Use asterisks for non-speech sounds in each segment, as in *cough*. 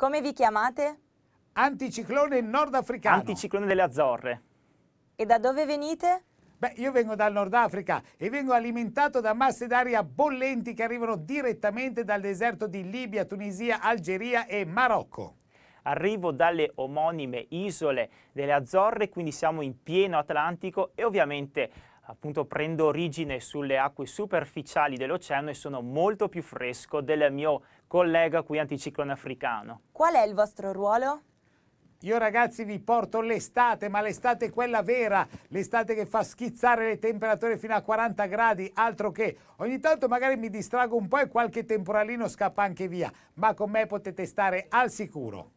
Come vi chiamate? Anticiclone nordafricano. Anticiclone delle Azzorre. E da dove venite? Beh, io vengo dal Nord Africa e vengo alimentato da masse d'aria bollenti che arrivano direttamente dal deserto di Libia, Tunisia, Algeria e Marocco. Arrivo dalle omonime isole delle Azzorre, quindi siamo in pieno Atlantico e ovviamente appunto prendo origine sulle acque superficiali dell'oceano e sono molto più fresco del mio collega qui anticiclone africano. Qual è il vostro ruolo? Io ragazzi vi porto l'estate, ma l'estate è quella vera, l'estate che fa schizzare le temperature fino a 40 gradi, altro che. Ogni tanto magari mi distrago un po' e qualche temporalino scappa anche via, ma con me potete stare al sicuro.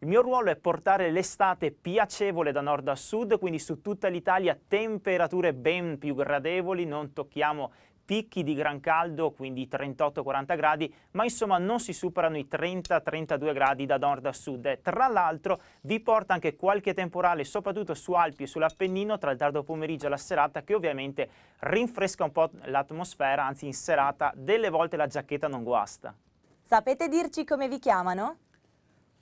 Il mio ruolo è portare l'estate piacevole da nord a sud, quindi su tutta l'Italia temperature ben più gradevoli, non tocchiamo picchi di gran caldo, quindi 38-40 gradi, ma insomma non si superano i 30-32 gradi da nord a sud. E tra l'altro vi porta anche qualche temporale, soprattutto su Alpi e sull'Appennino, tra il tardo pomeriggio e la serata, che ovviamente rinfresca un po' l'atmosfera, anzi in serata delle volte la giacchetta non guasta. Sapete dirci come vi chiamano?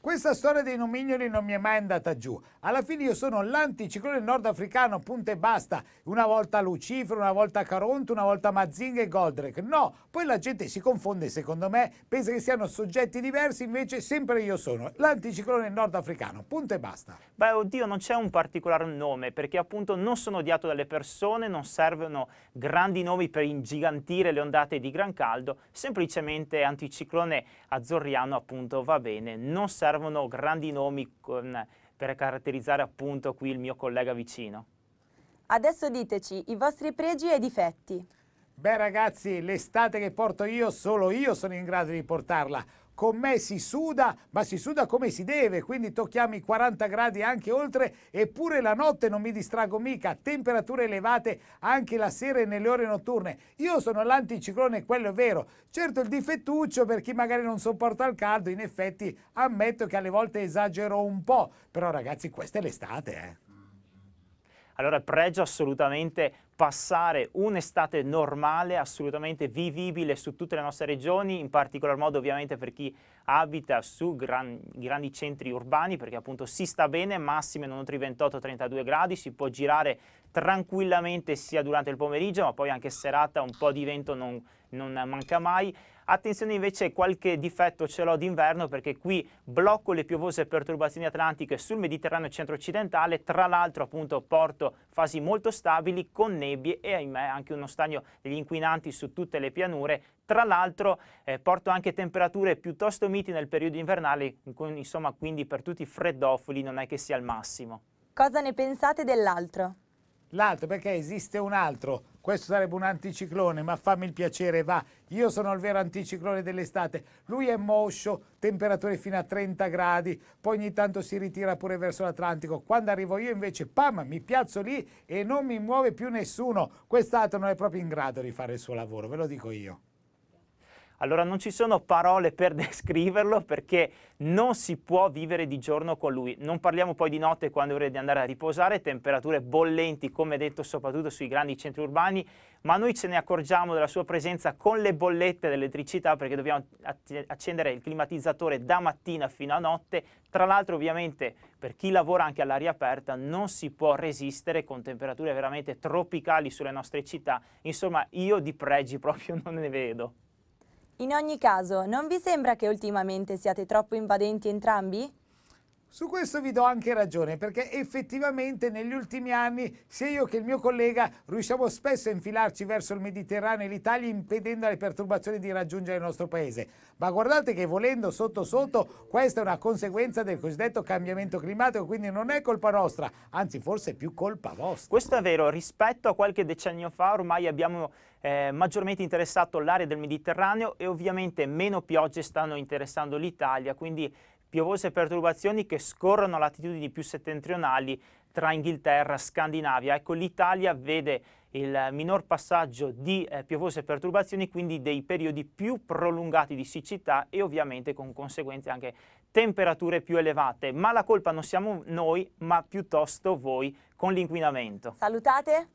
Questa storia dei nomignoli non mi è mai andata giù. Alla fine io sono l'anticiclone nordafricano, punto e basta. Una volta Lucifero, una volta Caronte, una volta Mazinga e Goldrake. No, poi la gente si confonde, secondo me, pensa che siano soggetti diversi, invece sempre io sono l'anticiclone nordafricano, punto e basta. Beh, oddio, non c'è un particolare nome, perché appunto non sono odiato dalle persone, non servono grandi nomi per ingigantire le ondate di gran caldo, semplicemente anticiclone azzorriano appunto va bene, non serve servono grandi nomi con, per caratterizzare appunto qui il mio collega vicino. Adesso diteci i vostri pregi e difetti. Beh ragazzi, l'estate che porto io, solo io sono in grado di portarla con me si suda, ma si suda come si deve, quindi tocchiamo i 40 gradi anche oltre, eppure la notte non mi distrago mica, temperature elevate anche la sera e nelle ore notturne. Io sono l'anticiclone, quello è vero. Certo il difettuccio per chi magari non sopporta il caldo, in effetti ammetto che alle volte esagero un po', però ragazzi questa è l'estate, eh. Allora pregio assolutamente passare un'estate normale, assolutamente vivibile su tutte le nostre regioni, in particolar modo ovviamente per chi abita su gran, grandi centri urbani, perché appunto si sta bene, massime non oltre i 28-32 gradi, si può girare tranquillamente sia durante il pomeriggio, ma poi anche serata un po' di vento non, non manca mai. Attenzione invece qualche difetto ce l'ho d'inverno perché qui blocco le piovose perturbazioni atlantiche sul Mediterraneo centro-occidentale, tra l'altro appunto porto fasi molto stabili con nebbie e ahimè anche uno stagno degli inquinanti su tutte le pianure. Tra l'altro eh, porto anche temperature piuttosto miti nel periodo invernale, insomma quindi per tutti i freddofoli non è che sia il massimo. Cosa ne pensate dell'altro? L'altro perché esiste un altro questo sarebbe un anticiclone, ma fammi il piacere, va, io sono il vero anticiclone dell'estate, lui è moscio, temperature fino a 30 gradi, poi ogni tanto si ritira pure verso l'Atlantico, quando arrivo io invece, pam, mi piazzo lì e non mi muove più nessuno, quest'altro non è proprio in grado di fare il suo lavoro, ve lo dico io. Allora non ci sono parole per *laughs* descriverlo perché non si può vivere di giorno con lui. Non parliamo poi di notte quando è ora di andare a riposare, temperature bollenti come detto soprattutto sui grandi centri urbani, ma noi ce ne accorgiamo della sua presenza con le bollette dell'elettricità perché dobbiamo accendere il climatizzatore da mattina fino a notte. Tra l'altro ovviamente per chi lavora anche all'aria aperta non si può resistere con temperature veramente tropicali sulle nostre città. Insomma io di pregi proprio *laughs* non ne vedo. In ogni caso, non vi sembra che ultimamente siate troppo invadenti entrambi? Su questo vi do anche ragione perché effettivamente negli ultimi anni sia io che il mio collega riusciamo spesso a infilarci verso il Mediterraneo e l'Italia impedendo alle perturbazioni di raggiungere il nostro paese. Ma guardate che volendo sotto sotto questa è una conseguenza del cosiddetto cambiamento climatico, quindi non è colpa nostra, anzi forse è più colpa vostra. Questo è vero, rispetto a qualche decennio fa ormai abbiamo eh, maggiormente interessato l'area del Mediterraneo e ovviamente meno piogge stanno interessando l'Italia, quindi piovose perturbazioni che scorrono latitudini più settentrionali tra Inghilterra e Scandinavia. Ecco, l'Italia vede il minor passaggio di eh, piovose perturbazioni, quindi dei periodi più prolungati di siccità e ovviamente con conseguenze anche temperature più elevate. Ma la colpa non siamo noi, ma piuttosto voi con l'inquinamento. Salutate!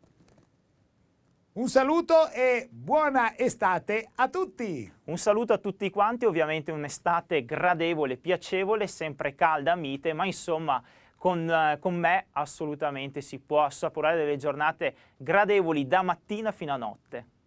Un saluto e buona estate a tutti! Un saluto a tutti quanti, ovviamente un'estate gradevole, piacevole, sempre calda, mite, ma insomma con, con, me assolutamente si può assaporare delle giornate gradevoli da mattina fino a notte.